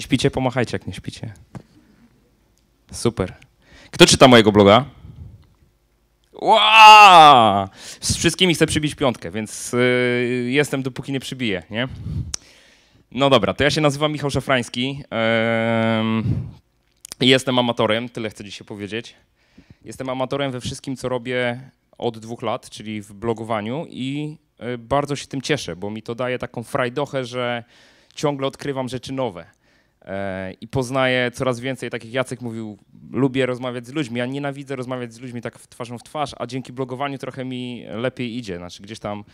Nie śpicie? Pomachajcie, jak nie śpicie. Super. Kto czyta mojego bloga? Wow! Z wszystkimi chcę przybić piątkę, więc yy, jestem dopóki nie przybiję, nie? No dobra, to ja się nazywam Michał Szafrański. Yy, jestem amatorem, tyle chcę dzisiaj powiedzieć. Jestem amatorem we wszystkim, co robię od dwóch lat, czyli w blogowaniu i y, bardzo się tym cieszę, bo mi to daje taką frajdochę, że ciągle odkrywam rzeczy nowe. E, i poznaję coraz więcej, takich Jacek mówił, lubię rozmawiać z ludźmi, ja nienawidzę rozmawiać z ludźmi tak twarzą w twarz, a dzięki blogowaniu trochę mi lepiej idzie, znaczy gdzieś tam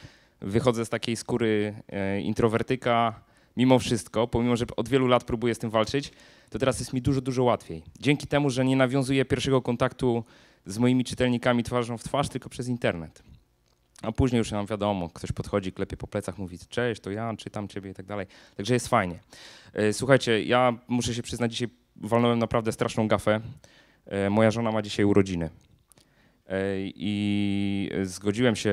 wychodzę z takiej skóry e, introwertyka, mimo wszystko, pomimo, że od wielu lat próbuję z tym walczyć, to teraz jest mi dużo, dużo łatwiej. Dzięki temu, że nie nawiązuję pierwszego kontaktu z moimi czytelnikami twarzą w twarz, tylko przez internet. A później już nam wiadomo, ktoś podchodzi, klepie po plecach, mówi cześć, to ja czytam ciebie i tak dalej. Także jest fajnie. E, słuchajcie, ja muszę się przyznać, dzisiaj walnąłem naprawdę straszną gafę. E, moja żona ma dzisiaj urodziny. E, I zgodziłem się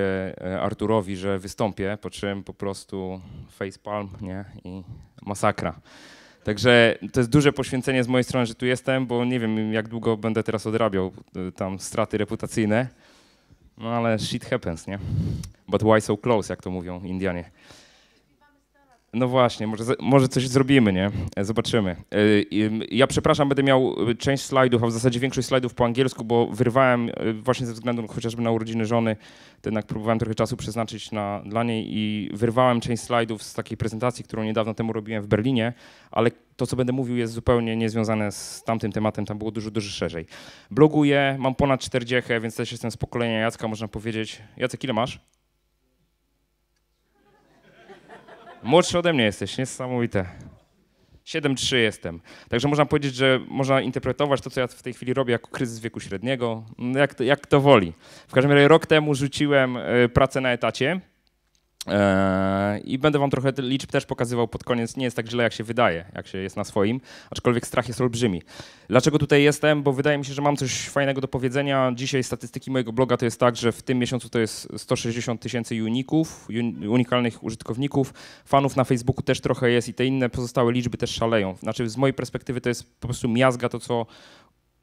Arturowi, że wystąpię, po czym po prostu facepalm, nie? I masakra. Także to jest duże poświęcenie z mojej strony, że tu jestem, bo nie wiem, jak długo będę teraz odrabiał tam straty reputacyjne. No ale shit happens, nie? But why so close, jak to mówią Indianie. No właśnie, może, może coś zrobimy, nie? E, zobaczymy. E, ja przepraszam, będę miał e, część slajdów, a w zasadzie większość slajdów po angielsku, bo wyrwałem właśnie ze względu chociażby na urodziny żony, to jednak próbowałem trochę czasu przeznaczyć na, dla niej i wyrwałem część slajdów z takiej prezentacji, którą niedawno temu robiłem w Berlinie, ale to, co będę mówił, jest zupełnie niezwiązane z tamtym tematem, tam było dużo, dużo szerzej. Bloguję, mam ponad 40, więc też jestem z pokolenia Jacka, można powiedzieć. Jacek, ile masz? Młodszy ode mnie jesteś, niesamowite. 7-3 jestem. Także można powiedzieć, że można interpretować to, co ja w tej chwili robię, jako kryzys wieku średniego, jak to, jak to woli. W każdym razie rok temu rzuciłem e, pracę na etacie Eee, I będę wam trochę liczb też pokazywał pod koniec. Nie jest tak źle, jak się wydaje, jak się jest na swoim, aczkolwiek strach jest olbrzymi. Dlaczego tutaj jestem? Bo wydaje mi się, że mam coś fajnego do powiedzenia. Dzisiaj statystyki mojego bloga to jest tak, że w tym miesiącu to jest 160 tysięcy uników, unikalnych użytkowników. Fanów na Facebooku też trochę jest i te inne pozostałe liczby też szaleją. Znaczy z mojej perspektywy to jest po prostu miazga to, co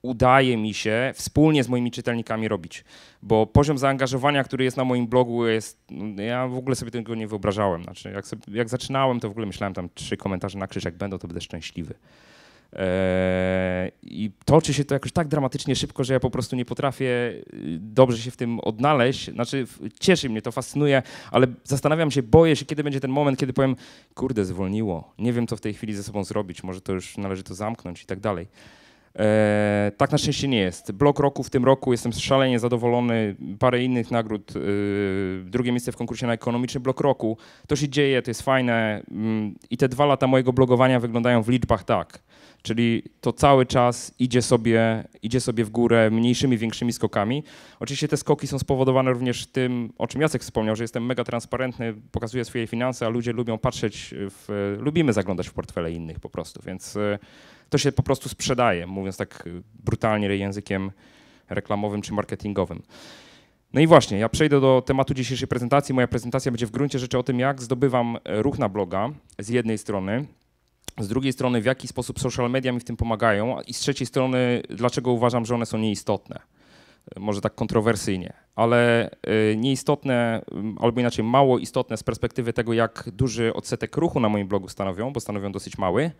udaje mi się wspólnie z moimi czytelnikami robić, bo poziom zaangażowania, który jest na moim blogu jest, no, ja w ogóle sobie tego nie wyobrażałem, znaczy jak, sobie, jak zaczynałem, to w ogóle myślałem tam trzy komentarze na krzyż, jak będą, to będę szczęśliwy. Eee, I toczy się to jakoś tak dramatycznie szybko, że ja po prostu nie potrafię y, dobrze się w tym odnaleźć. Znaczy, cieszy mnie, to fascynuje, ale zastanawiam się, boję się, kiedy będzie ten moment, kiedy powiem, kurde, zwolniło, nie wiem, co w tej chwili ze sobą zrobić, może to już należy to zamknąć i tak dalej. E, tak na szczęście nie jest. Blok roku w tym roku jestem szalenie zadowolony. Parę innych nagród. Y, drugie miejsce w konkursie na ekonomiczny blok roku. To się dzieje, to jest fajne. Mm, I te dwa lata mojego blogowania wyglądają w liczbach tak. Czyli to cały czas idzie sobie, idzie sobie w górę mniejszymi, większymi skokami. Oczywiście te skoki są spowodowane również tym, o czym Jacek wspomniał, że jestem mega transparentny, pokazuję swoje finanse, a ludzie lubią patrzeć, w, lubimy zaglądać w portfele innych po prostu, więc y, to się po prostu sprzedaje, mówiąc tak y, brutalnie językiem reklamowym czy marketingowym. No i właśnie, ja przejdę do tematu dzisiejszej prezentacji. Moja prezentacja będzie w gruncie rzeczy o tym, jak zdobywam e, ruch na bloga z jednej strony, z drugiej strony w jaki sposób social media mi w tym pomagają i z trzeciej strony dlaczego uważam, że one są nieistotne. E, może tak kontrowersyjnie, ale e, nieistotne albo inaczej mało istotne z perspektywy tego, jak duży odsetek ruchu na moim blogu stanowią, bo stanowią dosyć mały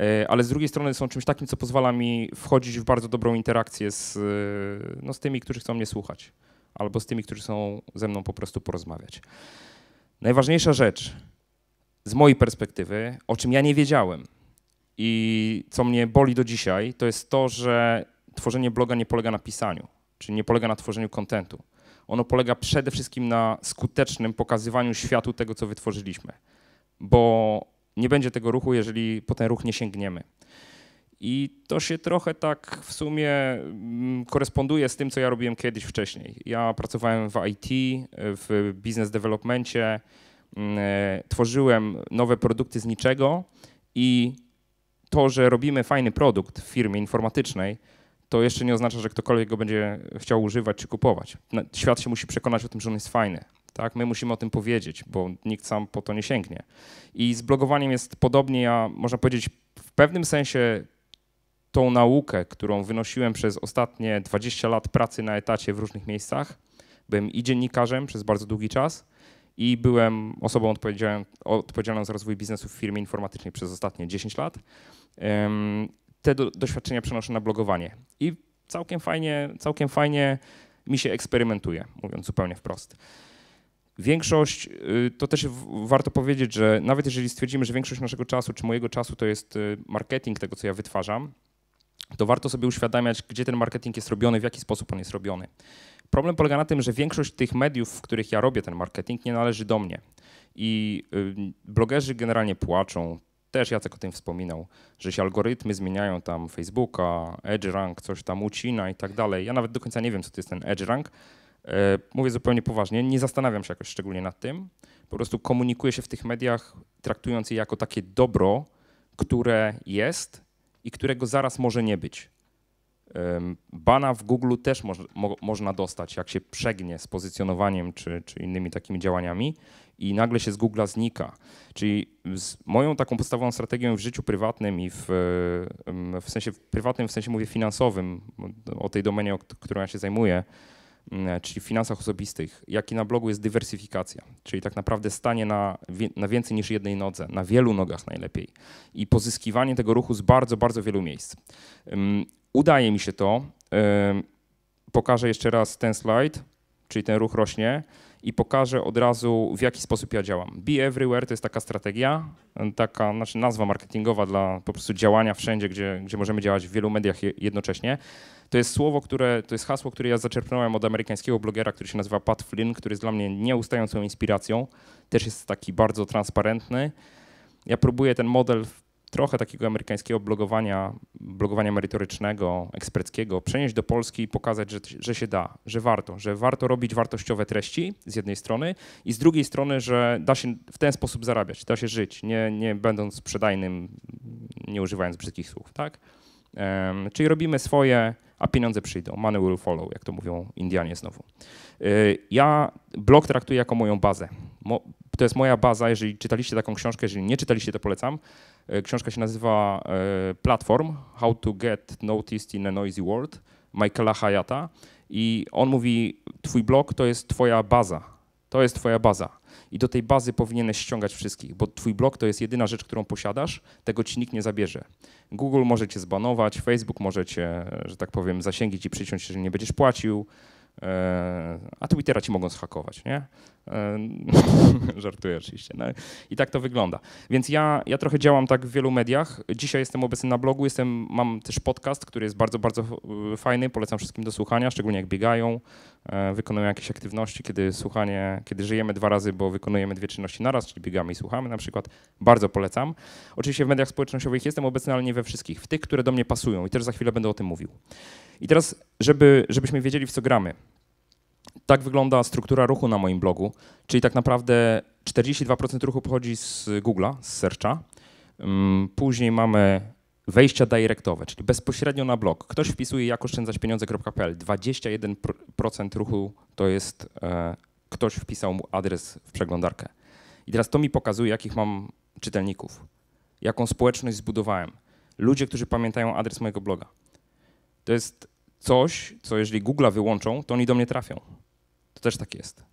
E, ale z drugiej strony są czymś takim, co pozwala mi wchodzić w bardzo dobrą interakcję z, e, no, z tymi, którzy chcą mnie słuchać, albo z tymi, którzy chcą ze mną po prostu porozmawiać. Najważniejsza rzecz z mojej perspektywy, o czym ja nie wiedziałem i co mnie boli do dzisiaj, to jest to, że tworzenie bloga nie polega na pisaniu, czyli nie polega na tworzeniu kontentu. Ono polega przede wszystkim na skutecznym pokazywaniu światu tego, co wytworzyliśmy. Bo nie będzie tego ruchu, jeżeli po ten ruch nie sięgniemy. I to się trochę tak w sumie mm, koresponduje z tym, co ja robiłem kiedyś wcześniej. Ja pracowałem w IT, w biznes developmentie, mm, e, tworzyłem nowe produkty z niczego i to, że robimy fajny produkt w firmie informatycznej, to jeszcze nie oznacza, że ktokolwiek go będzie chciał używać czy kupować. Świat się musi przekonać o tym, że on jest fajny. Tak? My musimy o tym powiedzieć, bo nikt sam po to nie sięgnie. I z blogowaniem jest podobnie, ja można powiedzieć w pewnym sensie tą naukę, którą wynosiłem przez ostatnie 20 lat pracy na etacie w różnych miejscach. Byłem i dziennikarzem przez bardzo długi czas i byłem osobą odpowiedzialną, za rozwój biznesu w firmie informatycznej przez ostatnie 10 lat. Te do, doświadczenia przenoszę na blogowanie i całkiem fajnie, całkiem fajnie mi się eksperymentuje, mówiąc zupełnie wprost. Większość, y, to też warto powiedzieć, że nawet jeżeli stwierdzimy, że większość naszego czasu, czy mojego czasu to jest y, marketing tego, co ja wytwarzam, to warto sobie uświadamiać, gdzie ten marketing jest robiony, w jaki sposób on jest robiony. Problem polega na tym, że większość tych mediów, w których ja robię ten marketing, nie należy do mnie. I y, blogerzy generalnie płaczą, też Jacek o tym wspominał, że się algorytmy zmieniają tam Facebooka, EdgeRank, coś tam ucina i tak dalej. Ja nawet do końca nie wiem, co to jest ten EdgeRank. rank E, mówię zupełnie poważnie, nie zastanawiam się jakoś szczególnie nad tym. Po prostu komunikuję się w tych mediach, traktując je jako takie dobro, które jest i którego zaraz może nie być. Bana w Google też mo, można dostać, jak się przegnie z pozycjonowaniem czy, czy innymi takimi działaniami i nagle się z Google'a znika. Czyli moją taką podstawową strategią w życiu prywatnym i w, w sensie w prywatnym, w sensie mówię finansowym, o tej domenie, o którą ja się zajmuję, Mm, e, czyli w finansach osobistych, jak i na blogu jest dywersyfikacja, czyli tak naprawdę stanie na, na więcej niż jednej nodze, na wielu nogach najlepiej i pozyskiwanie tego ruchu z bardzo, bardzo wielu miejsc. udaje mi się to. pokażę jeszcze raz ten slajd, czyli ten ruch rośnie i pokażę od razu, w jaki sposób ja działam. Be Everywhere to jest taka strategia, taka znaczy nazwa marketingowa dla po prostu działania wszędzie, gdzie, gdzie możemy działać w wielu mediach jednocześnie. To jest słowo, które, to jest hasło, które ja zaczerpnąłem od amerykańskiego blogera, który się nazywa Pat Flynn, który jest dla mnie nieustającą inspiracją. Też jest taki bardzo transparentny. Ja próbuję ten model trochę takiego amerykańskiego blogowania, blogowania merytorycznego, eksperckiego, przenieść do Polski i pokazać, że, że się da, że warto, że warto robić wartościowe treści z jednej strony i z drugiej strony, że da się w ten sposób zarabiać, da się żyć, nie, nie będąc sprzedajnym, nie używając brzydkich słów, tak? Um, czyli robimy swoje, a pieniądze przyjdą. Money will follow, jak to mówią Indianie znowu. Y, ja blog traktuję jako moją bazę. To jest moja baza, jeżeli czytaliście taką książkę, jeżeli nie czytaliście, to polecam. Y, książka się nazywa y, Platform, How to get noticed in a noisy world, Michaela Hayata. I on mówi, twój blog to jest twoja baza. To jest twoja baza i do tej bazy powinieneś ściągać wszystkich, bo twój blog to jest jedyna rzecz, którą posiadasz, tego ci nikt nie zabierze. Google może cię zbanować, Facebook może cię, że tak powiem, zasięgi ci przyciąć, jeżeli nie będziesz płacił, e, a Twittera ci mogą schakować, nie? Żartuję oczywiście. No, I tak to wygląda. Więc ja, ja trochę działam tak w wielu mediach. Dzisiaj jestem obecny na blogu, jestem, mam też podcast, który jest bardzo, bardzo y, fajny. Polecam wszystkim do słuchania, szczególnie jak biegają, e, wykonują jakieś aktywności, kiedy słuchanie, kiedy żyjemy dwa razy, bo wykonujemy dwie czynności naraz, czyli biegamy i słuchamy na przykład. Bardzo polecam. Oczywiście w mediach społecznościowych jestem obecny, ale nie we wszystkich. W tych, które do mnie pasują i też za chwilę będę o tym mówił. I teraz, żeby, żebyśmy wiedzieli, w co gramy tak wygląda struktura ruchu na moim blogu, czyli tak naprawdę 42% ruchu pochodzi z Google'a, z searcha. Mm, później mamy wejścia directowe, czyli bezpośrednio na blog. Ktoś wpisuje jak oszczędzać pieniądze.pl. 21% ruchu to jest e, ktoś wpisał mu adres w przeglądarkę. I teraz to mi pokazuje, jakich mam czytelników, jaką społeczność zbudowałem. Ludzie, którzy pamiętają adres mojego bloga. To jest coś, co jeżeli Google wyłączą, to oni do mnie trafią. To też tak jest.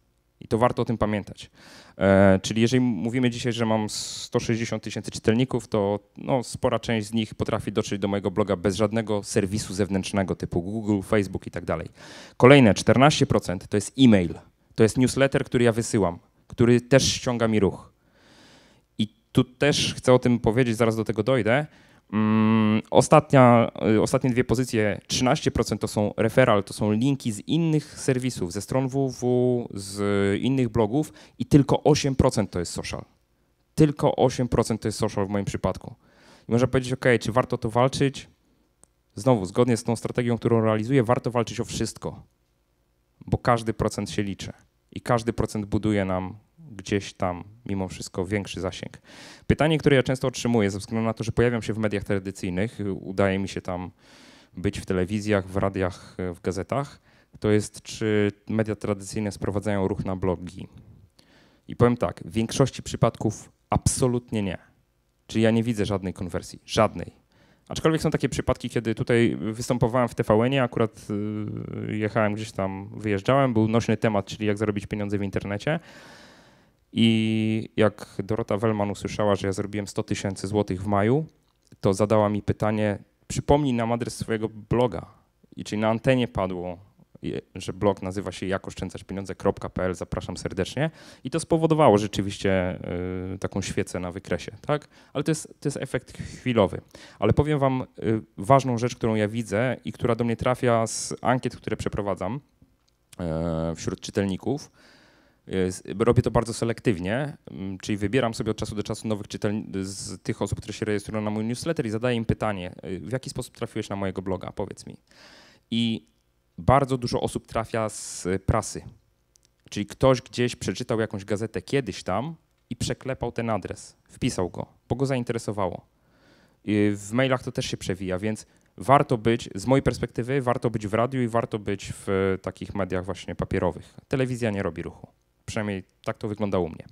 I to warto o tym pamiętać. E, czyli jeżeli mówimy dzisiaj, że mam 160 tysięcy czytelników, to no, spora część z nich potrafi dotrzeć do mojego bloga bez żadnego serwisu zewnętrznego typu Google, Facebook i tak dalej. Kolejne 14% to jest e-mail. To jest newsletter, który ja wysyłam, który też ściąga mi ruch. I tu też chcę o tym powiedzieć, zaraz do tego dojdę Mm, ostatnia, y, ostatnie dwie pozycje, 13% to są referral, to są linki z innych serwisów, ze stron www, z innych blogów i tylko 8% to jest social. Tylko 8% to jest social w moim przypadku. I można powiedzieć, ok, czy warto to walczyć? Znowu, zgodnie z tą strategią, którą realizuję, warto walczyć o wszystko, bo każdy procent się liczy i każdy procent buduje nam gdzieś tam mimo wszystko większy zasięg. Pytanie, które ja często otrzymuję ze względu na to, że pojawiam się w mediach tradycyjnych, udaje mi się tam być w telewizjach, w radiach, w gazetach, to jest czy media tradycyjne sprowadzają ruch na blogi. I powiem tak, w większości przypadków absolutnie nie. Czyli ja nie widzę żadnej konwersji, żadnej. Aczkolwiek są takie przypadki, kiedy tutaj występowałem w TVN-ie, akurat y, jechałem gdzieś tam, wyjeżdżałem, był nośny temat, czyli jak zarobić pieniądze w internecie. I jak Dorota Wellman usłyszała, że ja zrobiłem 100 tysięcy złotych w maju, to zadała mi pytanie, przypomnij nam adres swojego bloga. I czyli na antenie padło, że blog nazywa się jakoszczędzaćpieniądze.pl, zapraszam serdecznie. I to spowodowało rzeczywiście y, taką świecę na wykresie, tak? Ale to jest, to jest efekt chwilowy. Ale powiem wam y, ważną rzecz, którą ja widzę i która do mnie trafia z ankiet, które przeprowadzam y, wśród czytelników, Y, robię to bardzo selektywnie, mm, czyli wybieram sobie od czasu do czasu nowych czytelników z tych osób, które się rejestrują na mój newsletter i zadaję im pytanie, y, w jaki sposób trafiłeś na mojego bloga, powiedz mi. I bardzo dużo osób trafia z prasy. Czyli ktoś gdzieś przeczytał jakąś gazetę kiedyś tam i przeklepał ten adres, wpisał go, bo go zainteresowało. Y, w mailach to też się przewija, więc warto być, z mojej perspektywy, warto być w radiu i warto być w takich mediach właśnie papierowych. Telewizja nie robi ruchu. Przynajmniej tak to wyglądało u mnie.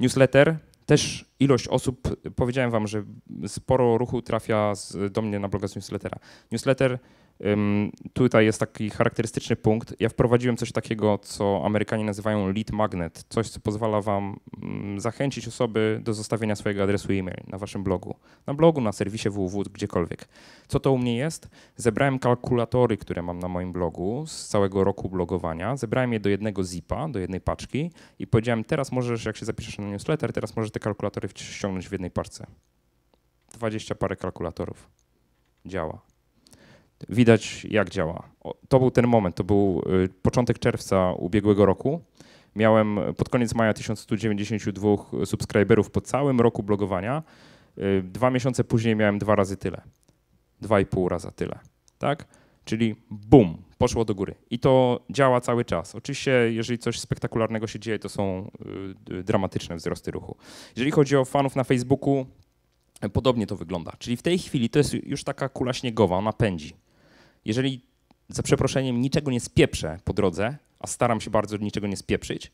Newsletter. Też ilość osób, powiedziałem wam, że sporo ruchu trafia z, do mnie na bloga z newslettera. Newsletter Tutaj jest taki charakterystyczny punkt. Ja wprowadziłem coś takiego, co Amerykanie nazywają lead magnet, coś, co pozwala Wam mm, zachęcić osoby do zostawienia swojego adresu e-mail na Waszym blogu. Na blogu, na serwisie www, gdziekolwiek. Co to u mnie jest? Zebrałem kalkulatory, które mam na moim blogu z całego roku blogowania. Zebrałem je do jednego zipa, do jednej paczki i powiedziałem, teraz możesz, jak się zapiszesz na newsletter, teraz możesz te kalkulatory ściągnąć w jednej parce. 20 parę kalkulatorów. Działa widać jak działa. To był ten moment, to był y, początek czerwca ubiegłego roku. Miałem pod koniec maja 1192 subskryberów po całym roku blogowania. Y, dwa miesiące później miałem dwa razy tyle. Dwa i pół raza tyle, tak? Czyli bum, poszło do góry. I to działa cały czas. Oczywiście, jeżeli coś spektakularnego się dzieje, to są y, dramatyczne wzrosty ruchu. Jeżeli chodzi o fanów na Facebooku, podobnie to wygląda. Czyli w tej chwili to jest już taka kula śniegowa, ona pędzi jeżeli za przeproszeniem niczego nie spieprzę po drodze, a staram się bardzo niczego nie spieprzyć,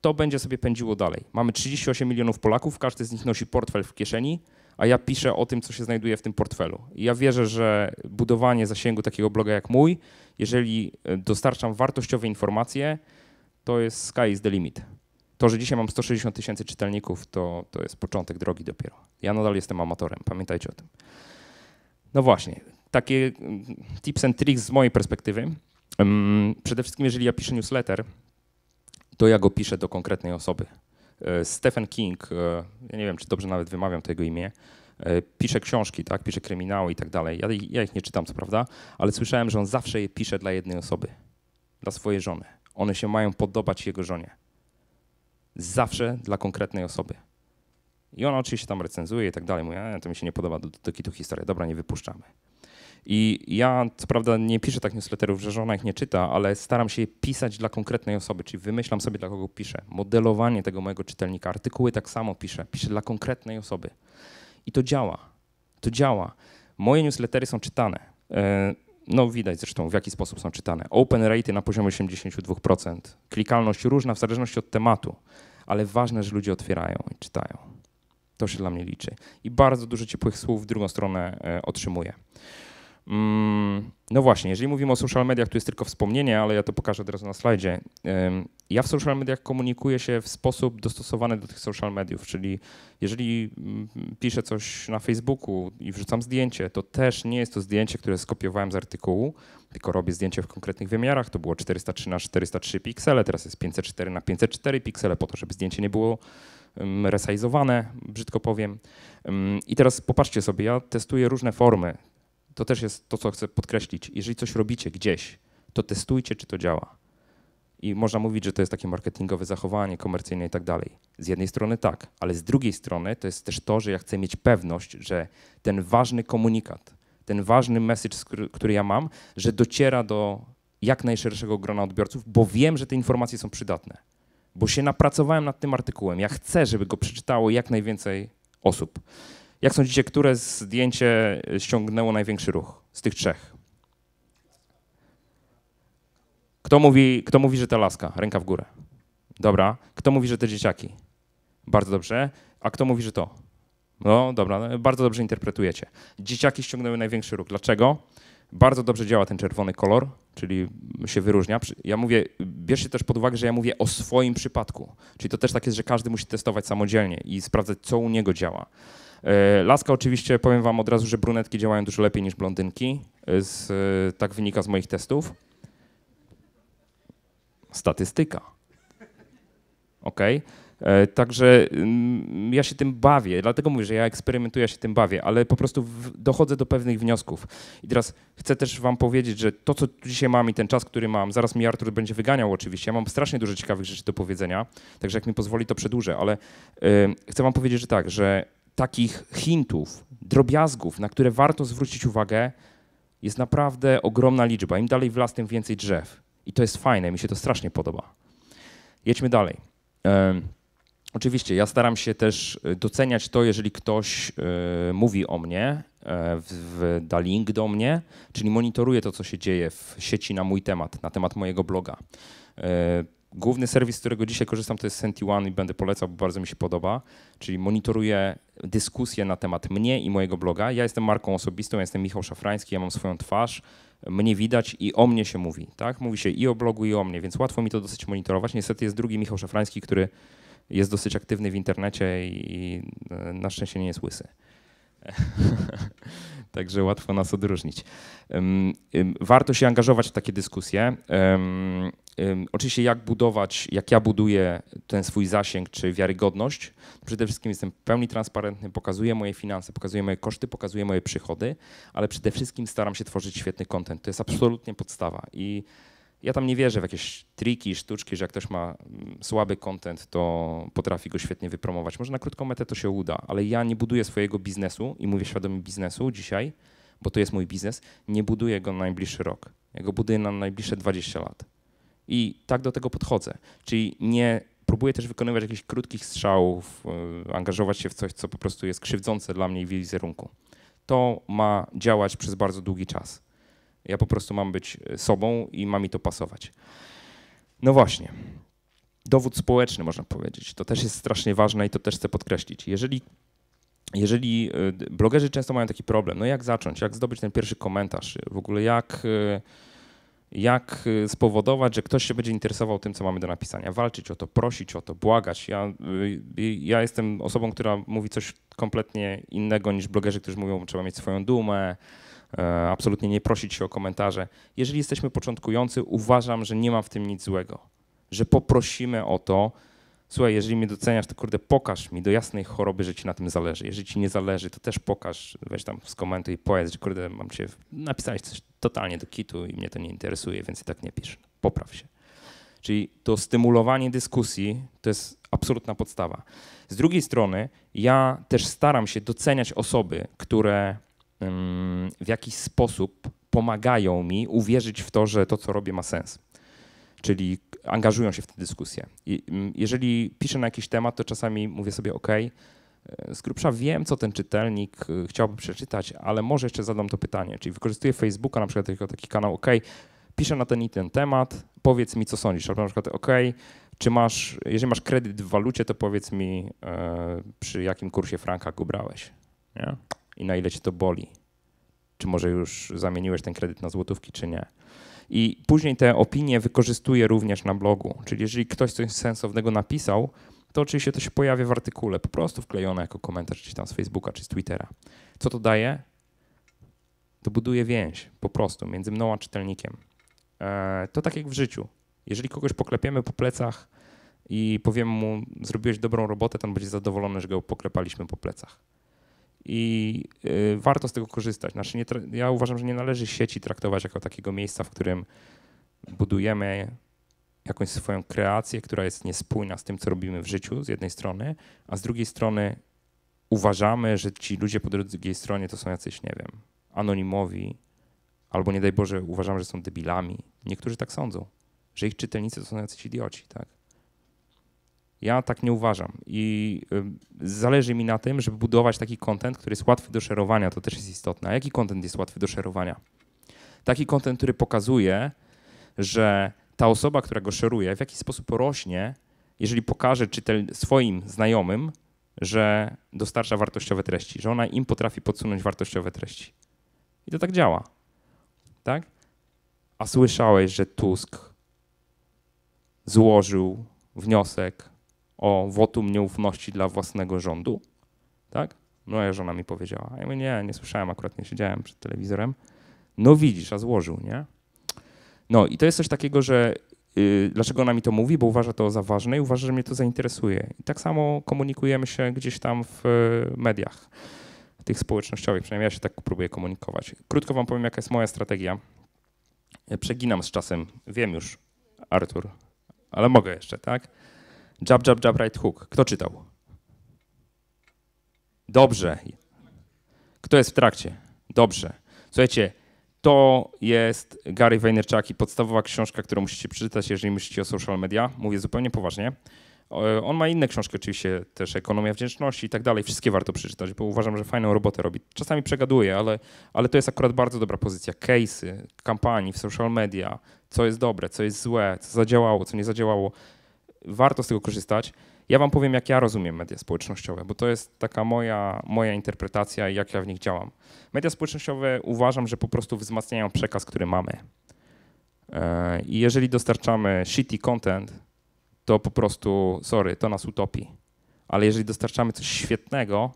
to będzie sobie pędziło dalej. Mamy 38 milionów Polaków, każdy z nich nosi portfel w kieszeni, a ja piszę o tym, co się znajduje w tym portfelu. I ja wierzę, że budowanie zasięgu takiego bloga jak mój, jeżeli e, dostarczam wartościowe informacje, to jest sky is the limit. To, że dzisiaj mam 160 tysięcy czytelników, to, to jest początek drogi dopiero. Ja nadal jestem amatorem, pamiętajcie o tym. No właśnie, takie mm, tips and tricks z mojej perspektywy. Przede wszystkim, jeżeli ja piszę newsletter, to ja go piszę do konkretnej osoby. E, Stephen King, e, ja nie wiem, czy dobrze nawet wymawiam to jego imię, e, pisze książki, tak? pisze kryminały i tak dalej. Ja, ja ich nie czytam, co prawda, ale słyszałem, że on zawsze je pisze dla jednej osoby, dla swojej żony. One się mają podobać jego żonie. Zawsze dla konkretnej osoby. I ona oczywiście tam recenzuje i tak dalej. Mówi, e, to mi się nie podoba, do, do kitu historia, dobra, nie wypuszczamy. I ja co prawda nie piszę tak newsletterów, że żona ich nie czyta, ale staram się je pisać dla konkretnej osoby, czyli wymyślam sobie dla kogo piszę. Modelowanie tego mojego czytelnika, artykuły tak samo piszę, piszę dla konkretnej osoby. I to działa. To działa. Moje newslettery są czytane. E, no widać zresztą w jaki sposób są czytane. Open rate na poziomie 82%. Klikalność różna w zależności od tematu, ale ważne, że ludzie otwierają i czytają. To się dla mnie liczy. I bardzo dużo ciepłych słów w drugą stronę e, otrzymuję. Mm, no właśnie, jeżeli mówimy o social mediach, to jest tylko wspomnienie, ale ja to pokażę od razu na slajdzie. Ja w social mediach komunikuję się w sposób dostosowany do tych social mediów, czyli jeżeli mm, piszę coś na Facebooku i wrzucam zdjęcie, to też nie jest to zdjęcie, które skopiowałem z artykułu, tylko robię zdjęcie w konkretnych wymiarach. To było 403 na 403 piksele, teraz jest 504 na 504 piksele, po to, żeby zdjęcie nie było mm, resajzowane, brzydko powiem. I teraz popatrzcie sobie, ja testuję różne formy to też jest to, co chcę podkreślić. Jeżeli coś robicie gdzieś, to testujcie, czy to działa. I można mówić, że to jest takie marketingowe zachowanie, komercyjne i tak dalej. Z jednej strony tak, ale z drugiej strony to jest też to, że ja chcę mieć pewność, że ten ważny komunikat, ten ważny message, który ja mam, że dociera do jak najszerszego grona odbiorców, bo wiem, że te informacje są przydatne. Bo się napracowałem nad tym artykułem. Ja chcę, żeby go przeczytało jak najwięcej osób. Jak sądzicie, które zdjęcie e, ściągnęło największy ruch z tych trzech? Kto mówi, kto mówi, że ta laska? Ręka w górę. Dobra. Kto mówi, że te dzieciaki? Bardzo dobrze. A kto mówi, że to? No dobra, no, bardzo dobrze interpretujecie. Dzieciaki ściągnęły największy ruch. Dlaczego? Bardzo dobrze działa ten czerwony kolor, czyli się wyróżnia. Ja mówię, bierzcie też pod uwagę, że ja mówię o swoim przypadku. Czyli to też tak jest, że każdy musi testować samodzielnie i sprawdzać, co u niego działa. E, laska oczywiście, powiem wam od razu, że brunetki działają dużo lepiej niż blondynki. E, z, e, tak wynika z moich testów. Statystyka. ok? Także mm, ja się tym bawię, dlatego mówię, że ja eksperymentuję, ja się tym bawię, ale po prostu dochodzę do pewnych wniosków. I teraz chcę też wam powiedzieć, że to, co dzisiaj mam i ten czas, który mam, zaraz mi Artur będzie wyganiał oczywiście, ja mam strasznie dużo ciekawych rzeczy do powiedzenia, także jak mi pozwoli, to przedłużę, ale yy, chcę wam powiedzieć, że tak, że takich hintów, drobiazgów, na które warto zwrócić uwagę, jest naprawdę ogromna liczba. Im dalej w las, tym więcej drzew. I to jest fajne, mi się to strasznie podoba. Jedźmy dalej. E, oczywiście, ja staram się też e, doceniać to, jeżeli ktoś e, mówi o mnie, e, w, w, da link do mnie, czyli monitoruje to, co się dzieje w sieci na mój temat, na temat mojego bloga. E, Główny serwis, z którego dzisiaj korzystam, to jest Senti One i będę polecał, bo bardzo mi się podoba. Czyli monitoruję dyskusję na temat mnie i mojego bloga. Ja jestem marką osobistą, ja jestem Michał Szafrański, ja mam swoją twarz, mnie widać i o mnie się mówi. Tak? Mówi się i o blogu, i o mnie, więc łatwo mi to dosyć monitorować. Niestety jest drugi Michał Szafrański, który jest dosyć aktywny w internecie i, i e, na szczęście nie jest łysy. Także łatwo nas odróżnić. Warto się angażować w takie dyskusje. Oczywiście jak budować, jak ja buduję ten swój zasięg czy wiarygodność. Przede wszystkim jestem w pełni transparentny, pokazuję moje finanse, pokazuję moje koszty, pokazuję moje przychody, ale przede wszystkim staram się tworzyć świetny kontent. To jest absolutnie podstawa i ja tam nie wierzę w jakieś triki, sztuczki, że jak ktoś ma mm, słaby content, to potrafi go świetnie wypromować. Może na krótką metę to się uda, ale ja nie buduję swojego biznesu i mówię świadomie biznesu dzisiaj, bo to jest mój biznes, nie buduję go na najbliższy rok. Ja go buduję na najbliższe 20 lat. I tak do tego podchodzę. Czyli nie próbuję też wykonywać jakichś krótkich strzałów, y, angażować się w coś, co po prostu jest krzywdzące dla mnie i wizerunku. To ma działać przez bardzo długi czas. Ja po prostu mam być e, sobą i ma mi to pasować. No właśnie. Dowód społeczny, można powiedzieć. To też jest strasznie ważne i to też chcę podkreślić. Jeżeli jeżeli e, blogerzy często mają taki problem, no jak zacząć, jak zdobyć ten pierwszy komentarz, w ogóle jak, e, jak spowodować, że ktoś się będzie interesował tym, co mamy do napisania, walczyć o to, prosić o to, błagać. Ja, ja jestem osobą, która mówi coś kompletnie innego niż blogerzy, którzy mówią, że trzeba mieć swoją dumę, E, absolutnie nie prosić się o komentarze. Jeżeli jesteśmy początkujący, uważam, że nie ma w tym nic złego, że poprosimy o to, słuchaj, jeżeli mnie doceniasz, to kurde, pokaż mi do jasnej choroby, że ci na tym zależy. Jeżeli ci nie zależy, to też pokaż, weź tam skomentuj, powiedz, że kurde, mam cię, napisałeś coś totalnie do kitu i mnie to nie interesuje, więc i tak nie pisz. Popraw się. Czyli to stymulowanie dyskusji to jest absolutna podstawa. Z drugiej strony, ja też staram się doceniać osoby, które w jakiś sposób pomagają mi uwierzyć w to, że to, co robię, ma sens. Czyli angażują się w tę dyskusję. I mm, jeżeli piszę na jakiś temat, to czasami mówię sobie, OK, e, z grubsza wiem, co ten czytelnik e, chciałby przeczytać, ale może jeszcze zadam to pytanie. Czyli wykorzystuję Facebooka na przykład jako taki kanał, OK, piszę na ten i ten temat, powiedz mi, co sądzisz. Albo na przykład, OK, czy masz, jeżeli masz kredyt w walucie, to powiedz mi, e, przy jakim kursie franka go brałeś. Nie? i na ile cię to boli. Czy może już zamieniłeś ten kredyt na złotówki, czy nie. I później te opinie wykorzystuję również na blogu. Czyli jeżeli ktoś coś sensownego napisał, to oczywiście to się pojawia w artykule, po prostu wklejone jako komentarz gdzieś tam z Facebooka czy z Twittera. Co to daje? To buduje więź po prostu między mną a czytelnikiem. E, to tak jak w życiu. Jeżeli kogoś poklepiemy po plecach i powiemy mu, zrobiłeś dobrą robotę, to on będzie zadowolony, że go poklepaliśmy po plecach i y, warto z tego korzystać. Znaczy nie, ja uważam, że nie należy sieci traktować jako takiego miejsca, w którym budujemy jakąś swoją kreację, która jest niespójna z tym, co robimy w życiu z jednej strony, a z drugiej strony uważamy, że ci ludzie po drugiej stronie to są jacyś, nie wiem, anonimowi, albo nie daj Boże uważamy, że są debilami. Niektórzy tak sądzą, że ich czytelnicy to są jacyś idioci, tak? Ja tak nie uważam i y, zależy mi na tym, żeby budować taki content, który jest łatwy do szerowania, to też jest istotne. A jaki content jest łatwy do szerowania? Taki content, który pokazuje, że ta osoba, która go szeruje, w jakiś sposób rośnie, jeżeli pokaże czytel swoim znajomym, że dostarcza wartościowe treści, że ona im potrafi podsunąć wartościowe treści. I to tak działa. Tak? A słyszałeś, że Tusk złożył wniosek o wotum nieufności dla własnego rządu, tak? Moja żona mi powiedziała. Ja mówię, nie, nie słyszałem, akurat nie siedziałem przed telewizorem. No widzisz, a złożył, nie? No i to jest coś takiego, że yy, dlaczego ona mi to mówi, bo uważa to za ważne i uważa, że mnie to zainteresuje. I tak samo komunikujemy się gdzieś tam w y, mediach tych społecznościowych, przynajmniej ja się tak próbuję komunikować. Krótko wam powiem, jaka jest moja strategia. Ja przeginam z czasem, wiem już, Artur, ale mogę jeszcze, tak? Jab, jab, jab, right hook. Kto czytał? Dobrze. Kto jest w trakcie? Dobrze. Słuchajcie, to jest Gary Vaynerchuk i podstawowa książka, którą musicie przeczytać, jeżeli myślicie o social media. Mówię zupełnie poważnie. E, on ma inne książki, oczywiście też Ekonomia Wdzięczności i tak dalej. Wszystkie warto przeczytać, bo uważam, że fajną robotę robi. Czasami przegaduje, ale, ale to jest akurat bardzo dobra pozycja. Case'y, kampanii w social media, co jest dobre, co jest złe, co zadziałało, co nie zadziałało warto z tego korzystać. Ja wam powiem, jak ja rozumiem media społecznościowe, bo to jest taka moja, moja interpretacja i jak ja w nich działam. Media społecznościowe uważam, że po prostu wzmacniają przekaz, który mamy. E, I jeżeli dostarczamy shitty content, to po prostu, sorry, to nas utopi. Ale jeżeli dostarczamy coś świetnego,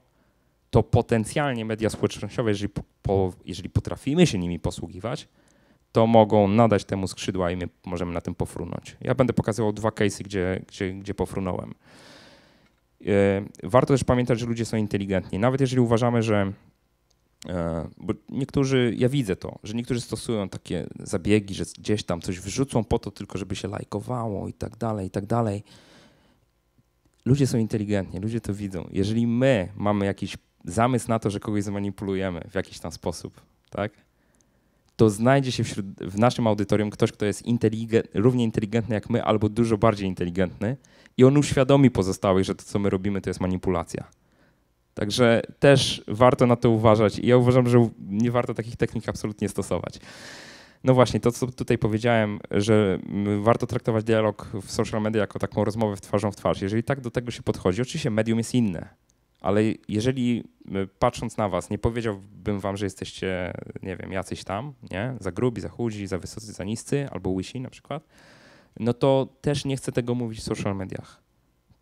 to potencjalnie media społecznościowe, jeżeli, po, jeżeli potrafimy się nimi posługiwać, to mogą nadać temu skrzydła i my możemy na tym pofrunąć. Ja będę pokazywał dwa case'y, gdzie, gdzie, gdzie pofrunąłem. E, warto też pamiętać, że ludzie są inteligentni. Nawet jeżeli uważamy, że e, bo niektórzy, ja widzę to, że niektórzy stosują takie zabiegi, że gdzieś tam coś wrzucą po to tylko, żeby się lajkowało i tak dalej, i tak dalej. Ludzie są inteligentni, ludzie to widzą. Jeżeli my mamy jakiś zamysł na to, że kogoś zmanipulujemy w jakiś tam sposób, tak? to znajdzie się wśród, w naszym audytorium ktoś, kto jest inteligent, równie inteligentny jak my, albo dużo bardziej inteligentny, i on uświadomi pozostałych, że to, co my robimy, to jest manipulacja. Także też warto na to uważać. I ja uważam, że nie warto takich technik absolutnie stosować. No właśnie, to co tutaj powiedziałem, że warto traktować dialog w social media jako taką rozmowę w twarzą w twarz. Jeżeli tak do tego się podchodzi, oczywiście medium jest inne ale jeżeli y, patrząc na was, nie powiedziałbym wam, że jesteście, nie wiem, jacyś tam, nie? Za grubi, za chudzi, za wysocy, za niscy, albo łysi na przykład, no to też nie chcę tego mówić w social mediach.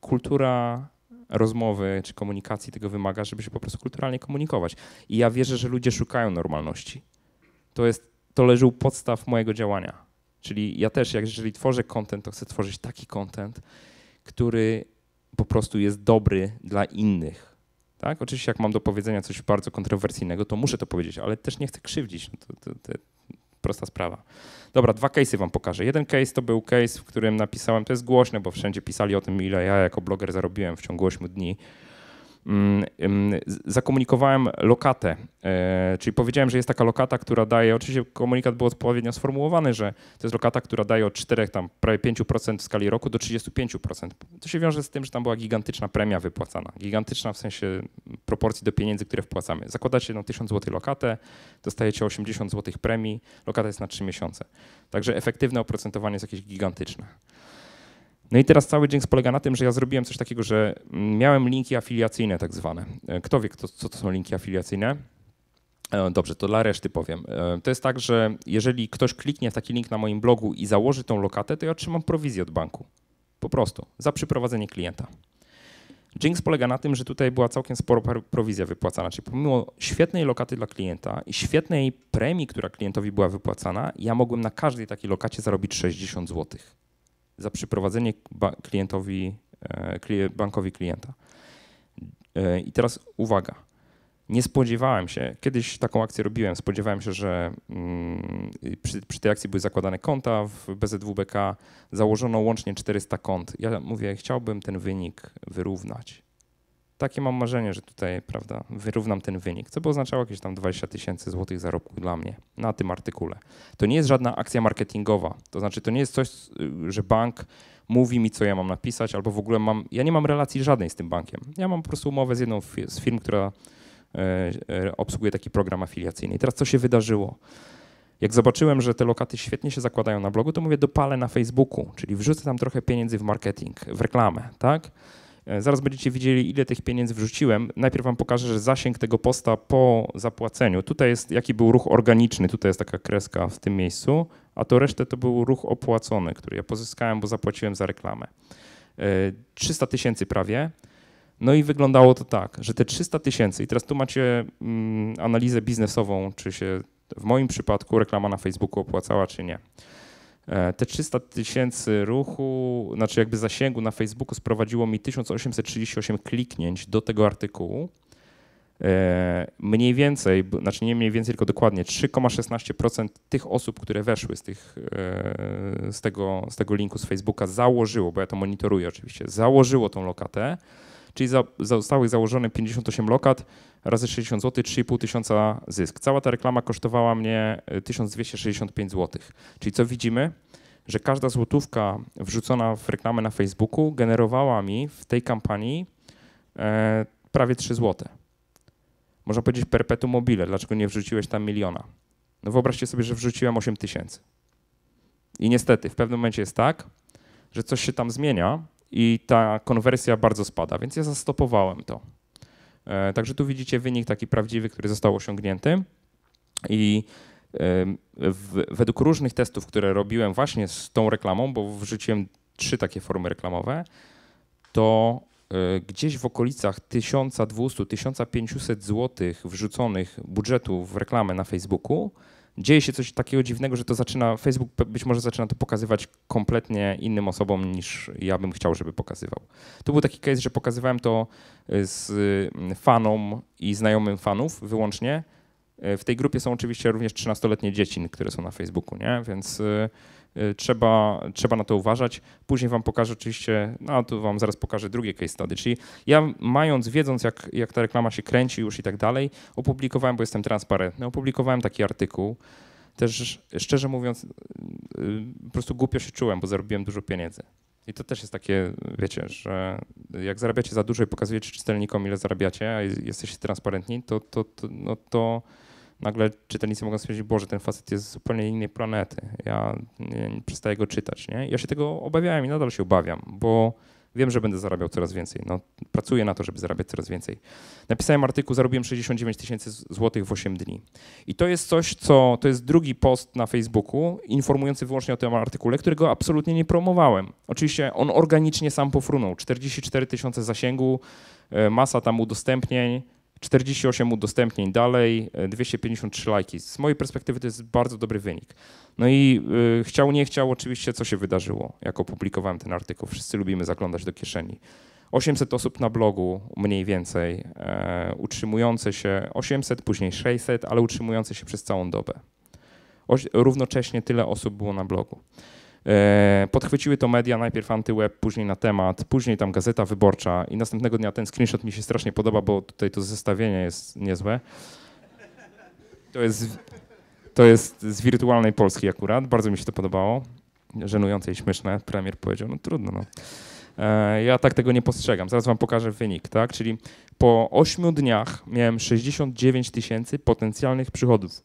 Kultura rozmowy czy komunikacji tego wymaga, żeby się po prostu kulturalnie komunikować. I ja wierzę, że ludzie szukają normalności. To jest, to leży u podstaw mojego działania. Czyli ja też, jak jeżeli tworzę kontent, to chcę tworzyć taki kontent, który po prostu jest dobry dla innych, tak? Oczywiście jak mam do powiedzenia coś bardzo kontrowersyjnego, to muszę to powiedzieć, ale też nie chcę krzywdzić. No to, to, to, prosta sprawa. Dobra, dwa case'y wam pokażę. Jeden case to był case, w którym napisałem, to jest głośne, bo wszędzie pisali o tym, ile ja jako bloger zarobiłem w ciągu 8 dni Mm, mm, zakomunikowałem lokatę, e, czyli powiedziałem, że jest taka lokata, która daje, oczywiście komunikat był odpowiednio sformułowany, że to jest lokata, która daje od 4, tam prawie 5% w skali roku do 35%. To się wiąże z tym, że tam była gigantyczna premia wypłacana, gigantyczna w sensie proporcji do pieniędzy, które wpłacamy. Zakładacie na 1000 zł lokatę, dostajecie 80 zł premii, lokata jest na 3 miesiące. Także efektywne oprocentowanie jest jakieś gigantyczne. No i teraz cały dźwięk polega na tym, że ja zrobiłem coś takiego, że miałem linki afiliacyjne tak zwane. E, kto wie, kto, co to są linki afiliacyjne? E, dobrze, to dla reszty powiem. E, to jest tak, że jeżeli ktoś kliknie w taki link na moim blogu i założy tą lokatę, to ja otrzymam prowizję od banku. Po prostu, za przyprowadzenie klienta. Jinx polega na tym, że tutaj była całkiem sporo prowizja wypłacana, czyli pomimo świetnej lokaty dla klienta i świetnej premii, która klientowi była wypłacana, ja mogłem na każdej takiej lokacie zarobić 60 złotych za przyprowadzenie klientowi, e, bankowi klienta. E, I teraz uwaga. Nie spodziewałem się, kiedyś taką akcję robiłem, spodziewałem się, że mm, przy, przy tej akcji były zakładane konta w BZWBK, założono łącznie 400 kont. Ja mówię, chciałbym ten wynik wyrównać takie mam marzenie, że tutaj, prawda, wyrównam ten wynik, co by oznaczało jakieś tam 20 tysięcy złotych zarobku dla mnie na tym artykule. To nie jest żadna akcja marketingowa, to znaczy to nie jest coś, y, że bank mówi mi, co ja mam napisać, albo w ogóle mam, ja nie mam relacji żadnej z tym bankiem. Ja mam po prostu umowę z jedną z firm, która e, e, obsługuje taki program afiliacyjny. I teraz co się wydarzyło? Jak zobaczyłem, że te lokaty świetnie się zakładają na blogu, to mówię dopalę na Facebooku, czyli wrzucę tam trochę pieniędzy w marketing, w reklamę, tak? E, zaraz będziecie widzieli, ile tych pieniędzy wrzuciłem. Najpierw wam pokażę, że zasięg tego posta po zapłaceniu. Tutaj jest, jaki był ruch organiczny, tutaj jest taka kreska w tym miejscu, a to resztę to był ruch opłacony, który ja pozyskałem, bo zapłaciłem za reklamę. 300 e, tysięcy prawie. No i wyglądało to tak, że te 300 tysięcy, i teraz tu macie mm, analizę biznesową, czy się w moim przypadku reklama na Facebooku opłacała, czy nie. E, te 300 tysięcy ruchu, znaczy jakby zasięgu na Facebooku sprowadziło mi 1838 kliknięć do tego artykułu. E, mniej więcej, znaczy nie mniej więcej, tylko dokładnie 3,16% tych osób, które weszły z, tych, e, z, tego, z tego linku z Facebooka założyło, bo ja to monitoruję oczywiście, założyło tą lokatę czyli za, zostały założone 58 lokat razy 60 zł, 3,5 tysiąca zysk. Cała ta reklama kosztowała mnie 1265 y, zł. Czyli co widzimy? Że każda złotówka wrzucona w reklamę na Facebooku generowała mi w tej kampanii e, prawie 3 zł. Można powiedzieć perpetuum mobile, dlaczego nie wrzuciłeś tam miliona? No wyobraźcie sobie, że wrzuciłem 8 tysięcy. I niestety w pewnym momencie jest tak, że coś się tam zmienia, i ta konwersja bardzo spada, więc ja zastopowałem to. E, także tu widzicie wynik taki prawdziwy, który został osiągnięty i w, według różnych testów, które robiłem właśnie z tą reklamą, bo wrzuciłem trzy takie formy reklamowe, to e, gdzieś w okolicach 1200-1500 zł wrzuconych budżetu w reklamę na Facebooku dzieje się coś takiego dziwnego, że to zaczyna, Facebook być może zaczyna to pokazywać kompletnie innym osobom niż ja bym chciał, żeby pokazywał. To był taki case, że pokazywałem to y, z y, fanom i znajomym fanów wyłącznie. Y, w tej grupie są oczywiście również 13-letnie dzieci, które są na Facebooku, nie? Więc E, trzeba, trzeba na to uważać. Później wam pokażę oczywiście, no tu wam zaraz pokażę drugie case study, czyli ja mając, wiedząc jak, jak ta reklama się kręci już i tak dalej, opublikowałem, bo jestem transparentny, opublikowałem taki artykuł, też szczerze mówiąc, e, po prostu głupio się czułem, bo zarobiłem dużo pieniędzy. I to też jest takie, wiecie, że jak zarabiacie za dużo i pokazujecie czytelnikom, ile zarabiacie, a jesteście transparentni, to, to, to, no to nagle czytelnicy mogą stwierdzić, boże, ten facet jest z zupełnie innej planety, ja nie, przestaję go czytać. Nie? Ja się tego obawiałem i nadal się obawiam, bo wiem, że będę zarabiał coraz więcej. No, pracuję na to, żeby zarabiać coraz więcej. Napisałem artykuł, zarobiłem 69 tysięcy złotych w 8 dni. I to jest coś, co to jest drugi post na Facebooku informujący wyłącznie o tym artykule, którego absolutnie nie promowałem. Oczywiście on organicznie sam pofrunął. 44 tysiące zasięgu, e, masa tam udostępnień. 48 udostępnień dalej, 253 e, lajki. Z mojej perspektywy to jest bardzo dobry wynik. No i e, chciał, nie chciał, oczywiście, co się wydarzyło, jak opublikowałem ten artykuł. Wszyscy lubimy zaglądać do kieszeni. 800 osób na blogu, mniej więcej, e, utrzymujące się, 800, później 600, ale utrzymujące się przez całą dobę. O, równocześnie tyle osób było na blogu. E, podchwyciły to media, najpierw antyweb, później na temat, później tam Gazeta Wyborcza i następnego dnia ten screenshot mi się strasznie podoba, bo tutaj to zestawienie jest niezłe. To jest, to jest z wirtualnej Polski akurat, bardzo mi się to podobało. Żenujące i śmieszne, premier powiedział, no trudno no. E, ja tak tego nie postrzegam. Zaraz wam pokażę wynik, tak? Czyli po 8 dniach miałem 69 tysięcy potencjalnych przychodów.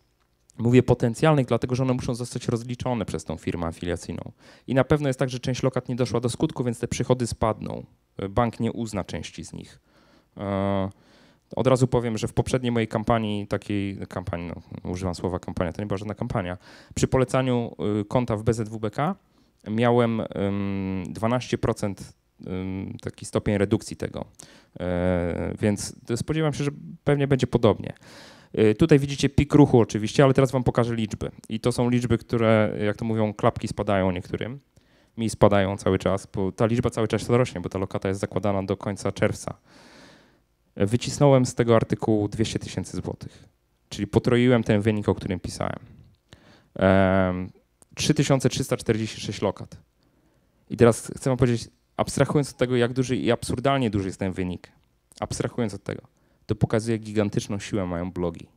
Mówię potencjalnych, dlatego że one muszą zostać rozliczone przez tą firmę afiliacyjną. I na pewno jest tak, że część lokat nie doszła do skutku, więc te przychody spadną. E, bank nie uzna części z nich. E, od razu powiem, że w poprzedniej mojej kampanii, takiej kampanii, no, używam słowa kampania, to nie była żadna kampania, przy polecaniu y, konta w BZWBK miałem 12% taki stopień redukcji tego. E, więc spodziewam się, że pewnie będzie podobnie. Y, tutaj widzicie pik ruchu oczywiście, ale teraz wam pokażę liczby. I to są liczby, które, jak to mówią, klapki spadają niektórym. Mi spadają cały czas, bo ta liczba cały czas rośnie, bo ta lokata jest zakładana do końca czerwca. Wycisnąłem z tego artykułu 200 tysięcy złotych, czyli potroiłem ten wynik, o którym pisałem. 3346 lokat. I teraz chcę wam powiedzieć, abstrahując od tego, jak duży i absurdalnie duży jest ten wynik, abstrahując od tego, to pokazuje gigantyczną siłę mają blogi.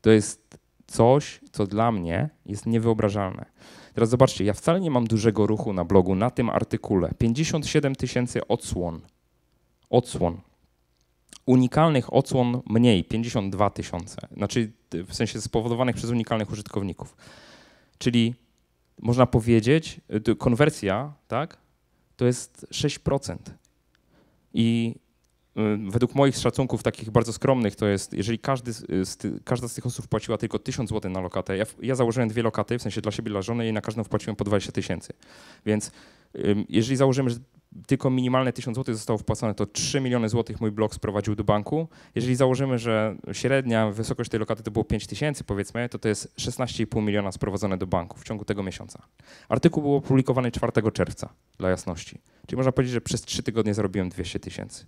To jest coś, co dla mnie jest niewyobrażalne. Teraz zobaczcie, ja wcale nie mam dużego ruchu na blogu, na tym artykule. 57 tysięcy odsłon. Odsłon. Unikalnych odsłon mniej, 52 tysiące. Znaczy w sensie spowodowanych przez unikalnych użytkowników. Czyli można powiedzieć, y, konwersja, tak, to jest 6%. I Y, według moich szacunków takich bardzo skromnych, to jest, jeżeli każdy z y, ty, każda z tych osób płaciła tylko 1000 zł na lokatę, ja, ja, założyłem dwie lokaty, w sensie dla siebie, dla żony i na każdą wpłaciłem po 20 tysięcy. Więc jeżeli założymy, że tylko minimalne 1000 zł zostało wpłacone, to 3 miliony złotych mój blog sprowadził do banku. Jeżeli założymy, że średnia wysokość tej lokaty to było 5 tysięcy, powiedzmy, to to jest 16,5 miliona sprowadzone do banku w ciągu tego miesiąca. Artykuł był opublikowany 4 czerwca, dla jasności. Czyli można powiedzieć, że przez 3 tygodnie zarobiłem 200 tysięcy.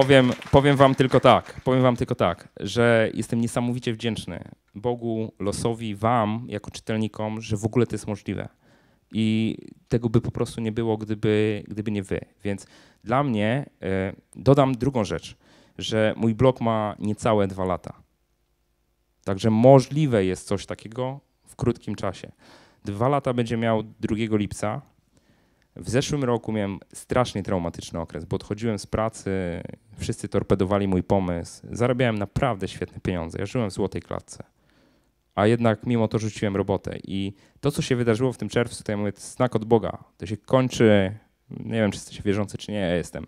powiem, powiem wam tylko tak, powiem wam tylko tak, że jestem niesamowicie wdzięczny Bogu, losowi, wam, jako czytelnikom, że w ogóle to jest możliwe. I tego by po prostu nie było, gdyby, gdyby nie wy. Więc dla mnie y, dodam drugą rzecz, że mój blog ma niecałe dwa lata. Także możliwe jest coś takiego w krótkim czasie. Dwa lata będzie miał 2 lipca, w zeszłym roku miałem strasznie traumatyczny okres, bo odchodziłem z pracy, wszyscy torpedowali mój pomysł. Zarabiałem naprawdę świetne pieniądze. Ja żyłem w złotej klatce. A jednak mimo to rzuciłem robotę. I to, co się wydarzyło w tym czerwcu, to ja mówię, to znak od Boga. To się kończy, nie wiem, czy jesteś wierzący, czy nie, ja jestem.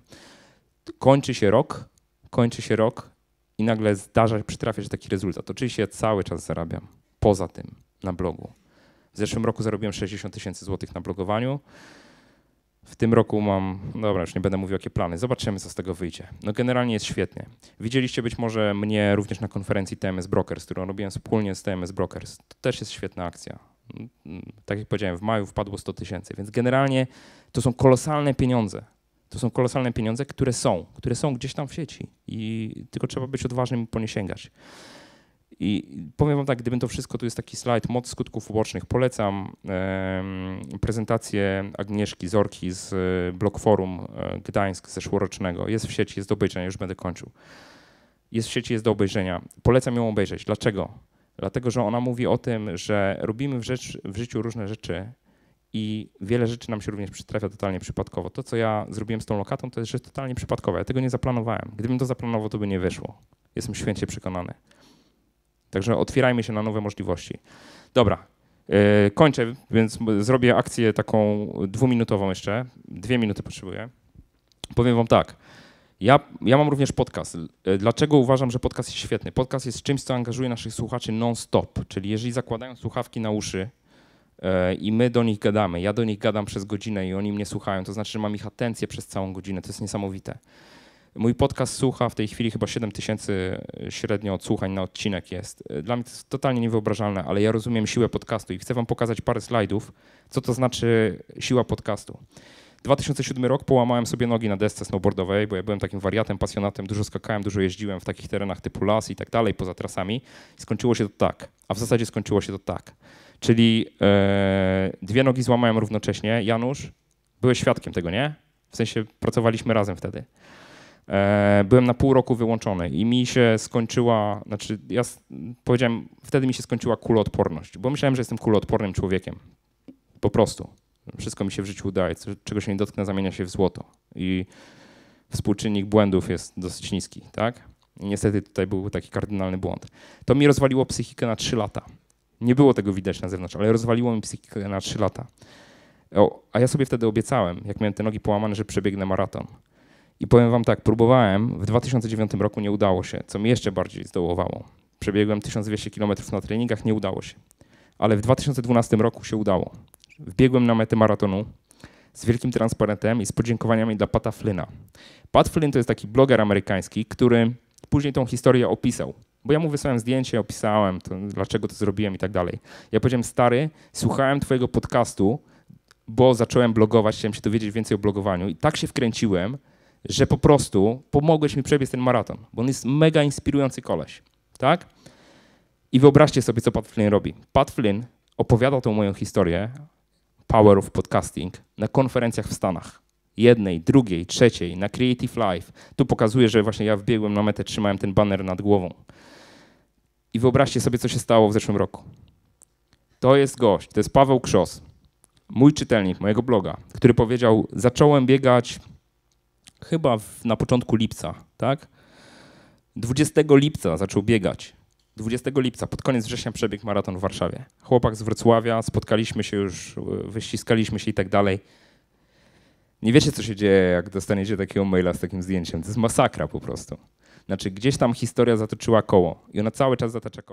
Kończy się rok, kończy się rok i nagle zdarza, przytrafia się taki rezultat. Oczywiście ja cały czas zarabiam. Poza tym, na blogu. W zeszłym roku zarobiłem 60 tysięcy złotych na blogowaniu. W tym roku mam, no dobra, już nie będę mówił jakie plany, zobaczymy co z tego wyjdzie. No generalnie jest świetnie. Widzieliście być może mnie również na konferencji TMS Brokers, którą robiłem wspólnie z TMS Brokers. To też jest świetna akcja. Tak jak powiedziałem, w maju wpadło 100 tysięcy, więc generalnie to są kolosalne pieniądze. To są kolosalne pieniądze, które są, które są gdzieś tam w sieci i tylko trzeba być odważnym i po nie sięgać. I powiem Wam tak, gdybym to wszystko, tu jest taki slajd, moc skutków ubocznych. Polecam e, prezentację Agnieszki Zorki z e, Blok Forum e, Gdańsk zeszłorocznego. Jest w sieci, jest do obejrzenia, już będę kończył. Jest w sieci, jest do obejrzenia. Polecam ją obejrzeć. Dlaczego? Dlatego, że ona mówi o tym, że robimy w, rzecz, w życiu różne rzeczy i wiele rzeczy nam się również przytrafia totalnie przypadkowo. To, co ja zrobiłem z tą lokatą, to jest rzecz totalnie przypadkowa. Ja tego nie zaplanowałem. Gdybym to zaplanował, to by nie wyszło. Jestem święcie przekonany. Także otwierajmy się na nowe możliwości. Dobra, yy, kończę, więc zrobię akcję taką dwuminutową jeszcze. Dwie minuty potrzebuję. Powiem wam tak. Ja, ja mam również podcast. E, dlaczego uważam, że podcast jest świetny? Podcast jest czymś, co angażuje naszych słuchaczy non-stop. Czyli jeżeli zakładają słuchawki na uszy, e, i my do nich gadamy. Ja do nich gadam przez godzinę i oni mnie słuchają. To znaczy, że mam ich atencję przez całą godzinę. To jest niesamowite. Mój podcast słucha w tej chwili chyba 7 tysięcy e, średnio odsłuchań na odcinek jest. E, dla mnie to jest totalnie niewyobrażalne, ale ja rozumiem siłę podcastu i chcę wam pokazać parę slajdów, co to znaczy siła podcastu. 2007 rok połamałem sobie nogi na desce snowboardowej, bo ja byłem takim wariatem, pasjonatem, dużo skakałem, dużo jeździłem w takich terenach typu las i tak dalej, poza trasami. skończyło się to tak, a w zasadzie skończyło się to tak. Czyli e, dwie nogi złamałem równocześnie. Janusz, byłeś świadkiem tego, nie? W sensie pracowaliśmy razem wtedy. E, byłem na pół roku wyłączony i mi się skończyła, znaczy ja powiedziałem, wtedy mi się skończyła kuloodporność, bo myślałem, że jestem kuloodpornym człowiekiem. Po prostu. Wszystko mi się w życiu udaje, czego się nie dotknę zamienia się w złoto. I współczynnik błędów jest dosyć niski, tak? I niestety tutaj był taki kardynalny błąd. To mi rozwaliło psychikę na 3 lata. Nie było tego widać na zewnątrz, ale rozwaliło mi psychikę na 3 lata. O, a ja sobie wtedy obiecałem, jak miałem te nogi połamane, że przebiegnę maraton. I powiem wam tak, próbowałem, w 2009 roku nie udało się, co mi jeszcze bardziej zdołowało. Przebiegłem 1200 km na treningach, nie udało się. Ale w 2012 roku się udało. Wbiegłem na metę maratonu z wielkim transparentem i z podziękowaniami dla Pata Flynna. Pat Flynn to jest taki bloger amerykański, który później tą historię opisał. Bo ja mu wysłałem zdjęcie, opisałem, to, dlaczego to zrobiłem i tak dalej. Ja powiedziałem, stary, słuchałem twojego podcastu, bo zacząłem blogować, chciałem się dowiedzieć więcej o blogowaniu i tak się wkręciłem, że po prostu pomogłeś mi przebiec ten maraton, bo on jest mega inspirujący koleś, tak? I wyobraźcie sobie, co Pat Flynn robi. Pat Flynn opowiadał tą moją historię, Power of Podcasting, na konferencjach w Stanach. Jednej, drugiej, trzeciej, na Creative Life. Tu pokazuje, że właśnie ja wbiegłem na metę, trzymałem ten banner nad głową. I wyobraźcie sobie, co się stało w zeszłym roku. To jest gość, to jest Paweł Krzos, mój czytelnik mojego bloga, który powiedział: Zacząłem biegać chyba w, na początku lipca, tak? 20 lipca zaczął biegać. 20 lipca, pod koniec września przebiegł maraton w Warszawie. Chłopak z Wrocławia, spotkaliśmy się już, y, wyściskaliśmy się i tak dalej. Nie wiecie, co się dzieje, jak dostaniecie takiego maila z takim zdjęciem. To jest masakra po prostu. Znaczy, gdzieś tam historia zatoczyła koło i ona cały czas zatacza koło.